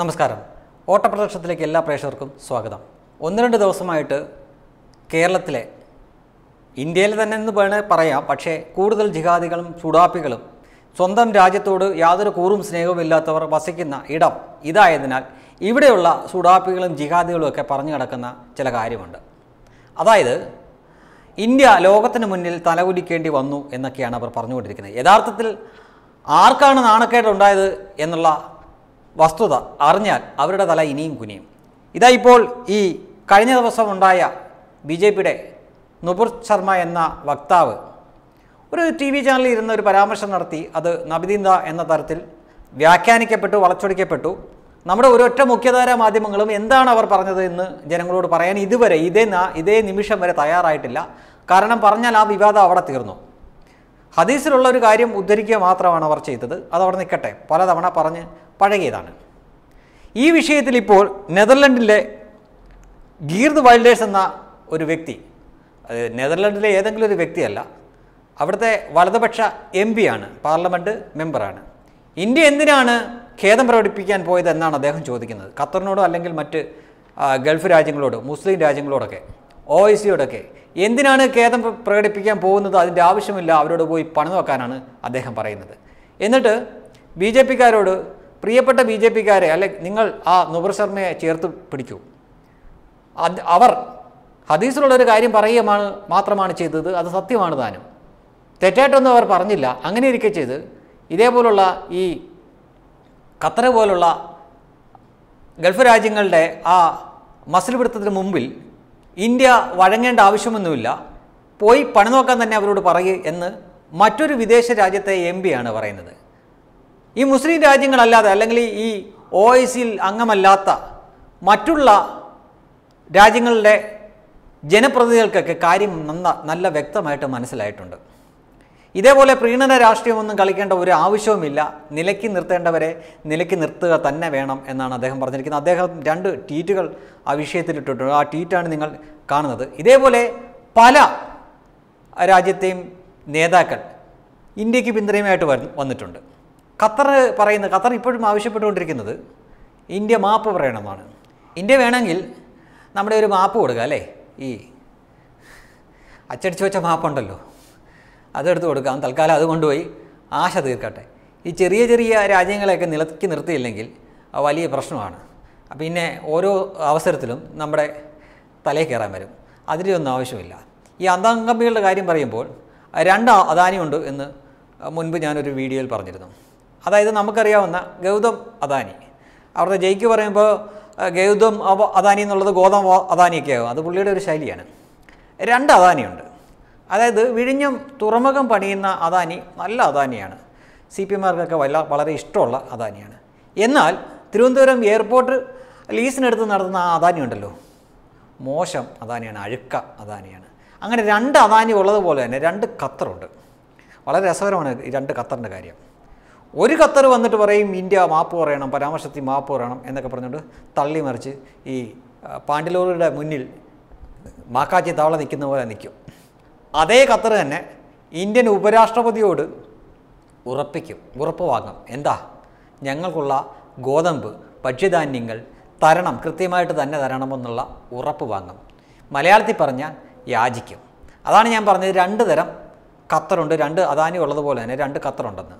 നമസ്കാരം ഓട്ടപ്രദക്ഷത്തിലേക്ക് എല്ലാ പ്രേക്ഷകർക്കും സ്വാഗതം ഒന്ന് രണ്ട് ദിവസമായിട്ട് കേരളത്തിലെ ഇന്ത്യയിൽ തന്നെ എന്ന് വേണേൽ പറയാം പക്ഷേ കൂടുതൽ ജിഹാദികളും സുഡാപ്പികളും സ്വന്തം രാജ്യത്തോട് യാതൊരു കൂറും സ്നേഹവും ഇല്ലാത്തവർ വസിക്കുന്ന ഇടം ഇതായതിനാൽ ഇവിടെയുള്ള സുഡാപ്പികളും ജിഹാദികളും ഒക്കെ പറഞ്ഞു കിടക്കുന്ന ചില കാര്യമുണ്ട് അതായത് ഇന്ത്യ ലോകത്തിന് മുന്നിൽ തലകുലിക്കേണ്ടി വന്നു എന്നൊക്കെയാണ് അവർ പറഞ്ഞുകൊണ്ടിരിക്കുന്നത് യഥാർത്ഥത്തിൽ ആർക്കാണ് നാണക്കേട് ഉണ്ടായത് എന്നുള്ള വസ്തുത അറിഞ്ഞാൽ അവരുടെ തല ഇനിയും കുനിയും ഇതാ ഇപ്പോൾ ഈ കഴിഞ്ഞ ദിവസമുണ്ടായ ബി ജെ പിയുടെ നുപുർ ശർമ്മ എന്ന വക്താവ് ഒരു ടി വി ചാനലിൽ ഇരുന്ന് ഒരു പരാമർശം നടത്തി അത് നബിദീന്ദ എന്ന തരത്തിൽ വ്യാഖ്യാനിക്കപ്പെട്ടു വളച്ചൊടിക്കപ്പെട്ടു നമ്മുടെ ഒരൊറ്റ മുഖ്യധാര മാധ്യമങ്ങളും എന്താണ് അവർ പറഞ്ഞത് എന്ന് ജനങ്ങളോട് പറയാൻ ഇതുവരെ ഇതേ ഇതേ നിമിഷം വരെ തയ്യാറായിട്ടില്ല കാരണം പറഞ്ഞാൽ ആ വിവാദം അവിടെ തീർന്നു ഹദീസിലുള്ള ഒരു കാര്യം ഉദ്ധരിക്കുക മാത്രമാണ് അവർ ചെയ്തത് അത് അവിടെ നിൽക്കട്ടെ പലതവണ പറഞ്ഞ് പഴകിയതാണ് ഈ വിഷയത്തിൽ ഇപ്പോൾ നെതർലൻഡിലെ ഗീർദ് വൈൽഡേഴ്സ് എന്ന ഒരു വ്യക്തി നെതർലൻഡിലെ ഏതെങ്കിലും ഒരു വ്യക്തിയല്ല അവിടുത്തെ വലതുപക്ഷ എം ആണ് പാർലമെൻറ്റ് മെമ്പറാണ് ഇന്ത്യ എന്തിനാണ് ഖേദം പ്രകടിപ്പിക്കാൻ പോയത് എന്നാണ് അദ്ദേഹം ചോദിക്കുന്നത് ഖത്തറിനോടോ അല്ലെങ്കിൽ മറ്റ് ഗൾഫ് രാജ്യങ്ങളോടോ മുസ്ലിം രാജ്യങ്ങളോടൊക്കെ ഒ ഐ സിയോടൊക്കെ എന്തിനാണ് ഖേദം പ്രകടിപ്പിക്കാൻ പോകുന്നത് അതിൻ്റെ ആവശ്യമില്ല അവരോട് പോയി പണം നോക്കാനാണ് അദ്ദേഹം പറയുന്നത് എന്നിട്ട് ബി ജെ പിക്കാരോട് പ്രിയപ്പെട്ട ബി ജെ പിക്കാരെ അല്ലെ നിങ്ങൾ ആ നുബർ ശർമ്മയെ ചേർത്ത് പിടിക്കൂ അത് അവർ ഹദീസിലുള്ളൊരു കാര്യം പറയുകയാണ് മാത്രമാണ് ചെയ്തത് അത് സത്യമാണ് താനും തെറ്റായിട്ടൊന്നും അവർ പറഞ്ഞില്ല അങ്ങനെ ഇരിക്കെ ചെയ്ത് ഇതേപോലുള്ള ഈ ഖത്തറ പോലുള്ള ഗൾഫ് രാജ്യങ്ങളുടെ ആ മസിൽ പിടുത്തത്തിന് മുമ്പിൽ ഇന്ത്യ വഴങ്ങേണ്ട ആവശ്യമൊന്നുമില്ല പോയി പണി നോക്കാൻ തന്നെ അവരോട് പറയുക എന്ന് മറ്റൊരു വിദേശ രാജ്യത്തെ എം ആണ് പറയുന്നത് ഈ മുസ്ലിം രാജ്യങ്ങളല്ലാതെ അല്ലെങ്കിൽ ഈ ഒ ഐ സിയിൽ അംഗമല്ലാത്ത മറ്റുള്ള രാജ്യങ്ങളുടെ ജനപ്രതിനിധികൾക്കൊക്കെ കാര്യം നന്ന നല്ല വ്യക്തമായിട്ട് മനസ്സിലായിട്ടുണ്ട് ഇതേപോലെ പ്രീണന രാഷ്ട്രീയമൊന്നും കളിക്കേണ്ട ഒരു ആവശ്യവുമില്ല നിലയ്ക്ക് നിർത്തേണ്ടവരെ നിലയ്ക്ക് നിർത്തുക തന്നെ വേണം എന്നാണ് അദ്ദേഹം പറഞ്ഞിരിക്കുന്നത് അദ്ദേഹം രണ്ട് ട്വീറ്റുകൾ ആ വിഷയത്തിലിട്ടിട്ടുണ്ട് ആ ട്വീറ്റാണ് നിങ്ങൾ കാണുന്നത് ഇതേപോലെ പല രാജ്യത്തെയും നേതാക്കൾ ഇന്ത്യക്ക് പിന്തുണയുമായിട്ട് വന്നിട്ടുണ്ട് ഖത്തർ പറയുന്ന ഖത്തർ ഇപ്പോഴും ആവശ്യപ്പെട്ടുകൊണ്ടിരിക്കുന്നത് ഇന്ത്യ മാപ്പ് പറയണമെന്നാണ് ഇന്ത്യ വേണമെങ്കിൽ നമ്മുടെ ഒരു മാപ്പ് കൊടുക്കുക അല്ലേ ഈ അച്ചടിച്ചു വെച്ച മാപ്പുണ്ടല്ലോ അതെടുത്ത് കൊടുക്കാം തൽക്കാലം അത് കൊണ്ടുപോയി ആശ തീർക്കട്ടെ ഈ ചെറിയ ചെറിയ രാജ്യങ്ങളെയൊക്കെ നിലക്കി നിർത്തിയില്ലെങ്കിൽ വലിയ പ്രശ്നമാണ് പിന്നെ ഓരോ അവസരത്തിലും നമ്മുടെ തലയിൽ കയറാൻ വരും അതിലൊന്നും ആവശ്യമില്ല ഈ അന്തംഗമികളുടെ കാര്യം പറയുമ്പോൾ രണ്ട് അദാനിയുണ്ട് എന്ന് മുൻപ് ഞാനൊരു വീഡിയോയിൽ പറഞ്ഞിരുന്നു അതായത് നമുക്കറിയാവുന്ന ഗൗതം അദാനി അവരുടെ ജയിക്ക് പറയുമ്പോൾ ഗൗതം അദാനി എന്നുള്ളത് ഗോതം അദാനിയൊക്കെ അത് പുള്ളിയുടെ ഒരു ശൈലിയാണ് രണ്ട് അദാനിയുണ്ട് അതായത് വിഴിഞ്ഞം തുറമുഖം പണിയുന്ന അദാനി നല്ല അദാനിയാണ് സി പി എമാർക്കൊക്കെ വല്ല വളരെ ഇഷ്ടമുള്ള അദാനിയാണ് എന്നാൽ തിരുവനന്തപുരം എയർപോർട്ട് ലീസിനെടുത്ത് നടത്തുന്ന ആ അദാനി ഉണ്ടല്ലോ മോശം അദാനിയാണ് അഴുക്ക അദാനിയാണ് അങ്ങനെ രണ്ട് അദാനി ഉള്ളതുപോലെ തന്നെ രണ്ട് ഖത്തറുണ്ട് വളരെ രസകരമാണ് ഈ രണ്ട് ഖത്തറിൻ്റെ കാര്യം ഒരു ഖത്തർ വന്നിട്ട് പറയും ഇന്ത്യ മാപ്പ് പറയണം പരാമർശത്തിൽ മാപ്പ് പറയണം എന്നൊക്കെ പറഞ്ഞുകൊണ്ട് തള്ളി മറിച്ച് ഈ പാണ്ഡിലോറിയുടെ മുന്നിൽ മാക്കാച്ചി തവള നിൽക്കുന്ന പോലെ നിൽക്കും അതേ ഖത്തർ തന്നെ ഇന്ത്യൻ ഉപരാഷ്ട്രപതിയോട് ഉറപ്പിക്കും ഉറപ്പ് വാങ്ങും എന്താ ഞങ്ങൾക്കുള്ള ഗോതമ്പ് ഭക്ഷ്യധാന്യങ്ങൾ തരണം കൃത്യമായിട്ട് തന്നെ തരണമെന്നുള്ള ഉറപ്പ് വാങ്ങും മലയാളത്തിൽ പറഞ്ഞാൽ യാചിക്കും അതാണ് ഞാൻ പറഞ്ഞത് രണ്ട് തരം ഖത്തറുണ്ട് രണ്ട് അദാനി ഉള്ളതുപോലെ തന്നെ രണ്ട് ഖത്തറുണ്ടെന്ന്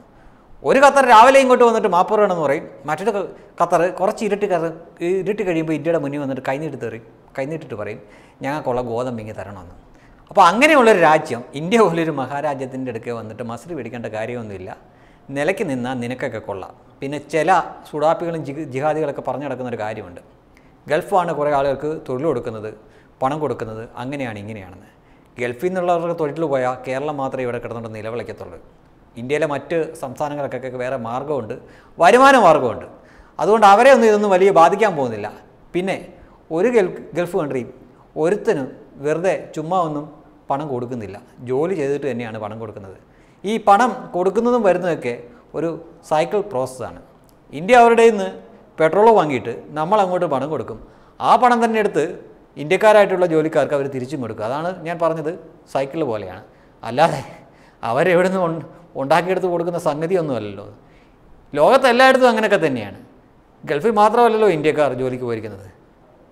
ഒരു ഖത്തർ രാവിലെ ഇങ്ങോട്ട് വന്നിട്ട് മാപ്പ് പറയണമെന്ന് പറയും മറ്റൊരു ഖത്തർ കുറച്ച് ഇരുട്ട് കയറും ഇരുട്ട് കഴിയുമ്പോൾ ഇന്ത്യയുടെ മുന്നിൽ വന്നിട്ട് കൈനീട്ട് തെറിയും കൈനീട്ടിട്ട് പറയും ഞങ്ങൾക്കുള്ള ഗോതമ്പ് ഇങ്ങനെ തരണമെന്ന് അപ്പോൾ അങ്ങനെയുള്ളൊരു രാജ്യം ഇന്ത്യ പോലൊരു മഹാരാജ്യത്തിൻ്റെ അടുക്കെ വന്നിട്ട് മസിൽ പിടിക്കേണ്ട കാര്യമൊന്നുമില്ല നിലയ്ക്ക് നിന്നാൽ നിനക്കൊക്കെ കൊള്ളാം പിന്നെ ചില സുഡാപ്പികളും ജി ജിഹാദികളൊക്കെ പറഞ്ഞു നടക്കുന്ന ഒരു കാര്യമുണ്ട് ഗൾഫാണ് കുറേ ആളുകൾക്ക് തൊഴിൽ കൊടുക്കുന്നത് പണം കൊടുക്കുന്നത് അങ്ങനെയാണ് ഇങ്ങനെയാണെന്ന് ഗൾഫിൽ നിന്നുള്ളവർക്ക് തൊഴിൽ പോയാൽ കേരളം മാത്രമേ ഇവിടെ കിടന്നുകൊണ്ട് നിലവിളിക്കത്തുള്ളൂ ഇന്ത്യയിലെ മറ്റ് സംസ്ഥാനങ്ങൾക്കൊക്കെ വേറെ മാർഗമുണ്ട് വരുമാന മാർഗമുണ്ട് അതുകൊണ്ട് അവരെ ഒന്നും ഇതൊന്നും വലിയ ബാധിക്കാൻ പോകുന്നില്ല പിന്നെ ഒരു ഗൾഫ് കൺട്രി ഒരുത്തനും വെറുതെ ചുമ്മാ ഒന്നും പണം കൊടുക്കുന്നില്ല ജോലി ചെയ്തിട്ട് തന്നെയാണ് പണം കൊടുക്കുന്നത് ഈ പണം കൊടുക്കുന്നതും വരുന്നതൊക്കെ ഒരു സൈക്കിൾ പ്രോസസ്സാണ് ഇന്ത്യ അവരുടെ നിന്ന് പെട്രോൾ വാങ്ങിയിട്ട് നമ്മൾ അങ്ങോട്ട് പണം കൊടുക്കും ആ പണം തന്നെ എടുത്ത് ഇന്ത്യക്കാരായിട്ടുള്ള ജോലിക്കാർക്ക് അവർ തിരിച്ചും കൊടുക്കുക അതാണ് ഞാൻ പറഞ്ഞത് സൈക്കിൾ പോലെയാണ് അല്ലാതെ അവരെവിടെ നിന്ന് ഉണ്ടാക്കിയെടുത്ത് കൊടുക്കുന്ന സംഗതിയൊന്നുമല്ലല്ലോ ലോകത്തെല്ലായിടത്തും അങ്ങനെയൊക്കെ തന്നെയാണ് ഗൾഫിൽ മാത്രമല്ലല്ലോ ഇന്ത്യക്കാർ ജോലിക്ക് പോയിരിക്കുന്നത്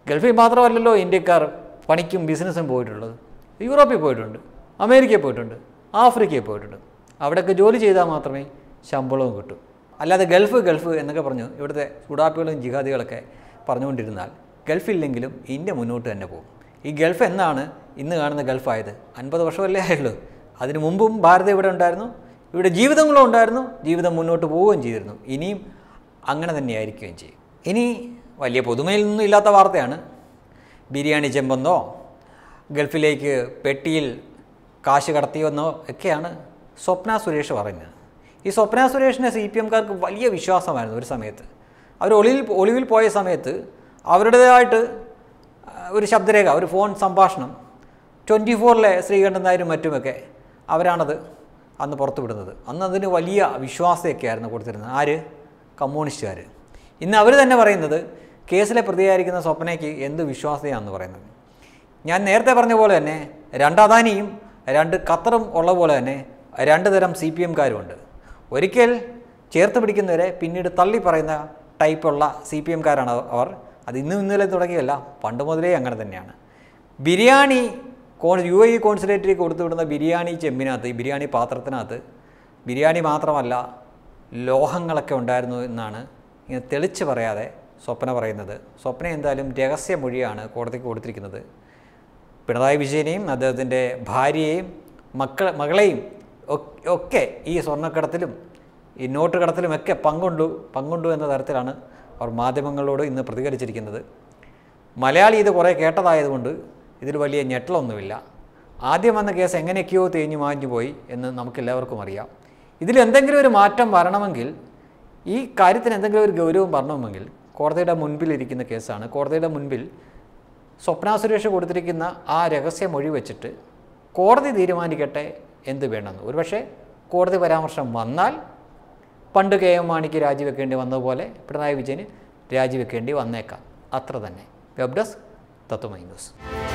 ഗൾഫിൽ മാത്രമല്ലല്ലോ ഇന്ത്യക്കാർ പണിക്കും ബിസിനസ്സും പോയിട്ടുള്ളത് യൂറോപ്പിൽ പോയിട്ടുണ്ട് അമേരിക്കയിൽ പോയിട്ടുണ്ട് ആഫ്രിക്കയിൽ പോയിട്ടുണ്ട് അവിടെയൊക്കെ ജോലി ചെയ്താൽ മാത്രമേ ശമ്പളവും കിട്ടൂ അല്ലാതെ ഗൾഫ് ഗൾഫ് എന്നൊക്കെ പറഞ്ഞു ഇവിടുത്തെ സുഡാപ്പികളും ജിഹാദികളൊക്കെ പറഞ്ഞുകൊണ്ടിരുന്നാൽ ഗൾഫില്ലെങ്കിലും ഇന്ത്യ മുന്നോട്ട് തന്നെ പോകും ഈ ഗൾഫ് എന്നാണ് ഇന്ന് കാണുന്ന ഗൾഫായത് അൻപത് വർഷമല്ലേ ആയുള്ളൂ അതിനു മുമ്പും ഭാരതം ഇവിടെ ഉണ്ടായിരുന്നു ഇവിടെ ജീവിതങ്ങളും ഉണ്ടായിരുന്നു ജീവിതം മുന്നോട്ട് പോവുകയും ചെയ്തിരുന്നു ഇനിയും അങ്ങനെ തന്നെയായിരിക്കുകയും ചെയ്യും ഇനി വലിയ പുതുമയിൽ നിന്നും ഇല്ലാത്ത വാർത്തയാണ് ബിരിയാണി ചെമ്പെന്നോ ഗൾഫിലേക്ക് പെട്ടിയിൽ കാശ് കടത്തിയെന്നോ ഒക്കെയാണ് സ്വപ്ന സുരേഷ് പറഞ്ഞത് ഈ സ്വപ്ന സുരേഷിനെ സി പി എംകാർക്ക് വലിയ വിശ്വാസമായിരുന്നു ഒരു സമയത്ത് അവർ ഒളിവിൽ ഒളിവിൽ പോയ സമയത്ത് അവരുടേതായിട്ട് ഒരു ശബ്ദരേഖ ഒരു ഫോൺ സംഭാഷണം ട്വൻറ്റി ഫോറിലെ ശ്രീകണ്ഠൻ നായരും മറ്റുമൊക്കെ അവരാണത് അന്ന് പുറത്തുവിടുന്നത് അന്ന് അതിന് വലിയ വിശ്വാസമൊക്കെ ആയിരുന്നു കൊടുത്തിരുന്നത് ആര് കമ്മ്യൂണിസ്റ്റുകാർ ഇന്ന് അവർ തന്നെ പറയുന്നത് കേസിലെ പ്രതിയായിരിക്കുന്ന സ്വപ്നയ്ക്ക് എന്ത് വിശ്വാസതയാണെന്ന് പറയുന്നത് ഞാൻ നേരത്തെ പറഞ്ഞ പോലെ തന്നെ രണ്ട് അദാനിയും രണ്ട് ഖത്തറും ഉള്ള പോലെ തന്നെ രണ്ട് തരം സി പി എംകാരുമുണ്ട് ഒരിക്കൽ ചേർത്ത് പിടിക്കുന്നവരെ പിന്നീട് തള്ളി പറയുന്ന ടൈപ്പുള്ള സി പി എംകാരാണ് അവർ അത് ഇന്നും ഇന്നലെ തുടങ്ങിയല്ല പണ്ട് മുതലേ അങ്ങനെ തന്നെയാണ് ബിരിയാണി കോൺ യു എ കോൺസുലേറ്ററി കൊടുത്തുവിടുന്ന ബിരിയാണി ചെമ്മിനകത്ത് ഈ ബിരിയാണി പാത്രത്തിനകത്ത് ബിരിയാണി മാത്രമല്ല ലോഹങ്ങളൊക്കെ ഉണ്ടായിരുന്നു എന്നാണ് ഇങ്ങനെ തെളിച്ച് പറയാതെ സ്വപ്ന പറയുന്നത് സ്വപ്ന എന്തായാലും മൊഴിയാണ് കോടതിക്ക് കൊടുത്തിരിക്കുന്നത് പിണറായി വിജയനെയും അദ്ദേഹത്തിൻ്റെ ഭാര്യയെയും മക്കൾ മകളെയും ഒക്കെ ഈ സ്വർണ്ണക്കടത്തിലും ഈ നോട്ട് കടത്തിലുമൊക്കെ പങ്കുണ്ടു പങ്കുണ്ടു എന്ന തരത്തിലാണ് അവർ മാധ്യമങ്ങളോട് ഇന്ന് പ്രതികരിച്ചിരിക്കുന്നത് മലയാളി ഇത് കുറേ കേട്ടതായതുകൊണ്ട് ഇതിൽ വലിയ ഞെട്ടലൊന്നുമില്ല ആദ്യം വന്ന കേസ് എങ്ങനെയൊക്കെയോ തേഞ്ഞു മാഞ്ഞു പോയി എന്ന് നമുക്ക് എല്ലാവർക്കും അറിയാം ഇതിൽ എന്തെങ്കിലും ഒരു മാറ്റം വരണമെങ്കിൽ ഈ കാര്യത്തിന് എന്തെങ്കിലും ഒരു ഗൗരവം വരണമെങ്കിൽ കോടതിയുടെ മുൻപിലിരിക്കുന്ന കേസാണ് കോടതിയുടെ മുൻപിൽ സ്വപ്ന സുരേഷ് കൊടുത്തിരിക്കുന്ന ആ രഹസ്യം വെച്ചിട്ട് കോടതി തീരുമാനിക്കട്ടെ എന്ത് വേണമെന്ന് ഒരുപക്ഷെ കോടതി പരാമർശം വന്നാൽ പണ്ട് കെ എം മാണിക്ക് രാജിവെക്കേണ്ടി വന്നതുപോലെ പിണറായി വിജയന് രാജിവെക്കേണ്ടി വന്നേക്കാം അത്ര തന്നെ വെബ് ഡെസ്ക് തത്വമൈ ന്യൂസ്